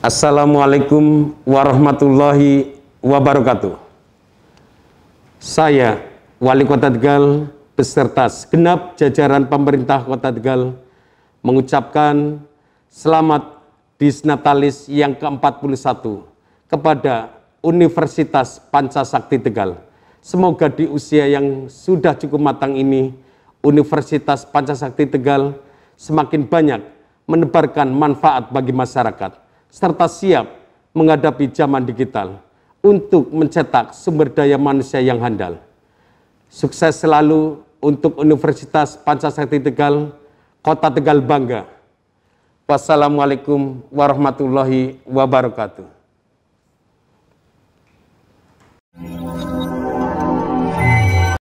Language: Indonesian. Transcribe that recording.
Assalamualaikum warahmatullahi wabarakatuh. Saya Wali Kota Tegal beserta segenap jajaran pemerintah Kota Tegal mengucapkan selamat Disnatalis yang ke-41 kepada Universitas Pancasakti Tegal. Semoga di usia yang sudah cukup matang ini Universitas Pancasakti Tegal semakin banyak menebarkan manfaat bagi masyarakat serta siap menghadapi zaman digital untuk mencetak sumber daya manusia yang handal. Sukses selalu untuk Universitas Pancasakti Tegal, Kota Tegal Bangga. Wassalamualaikum warahmatullahi wabarakatuh.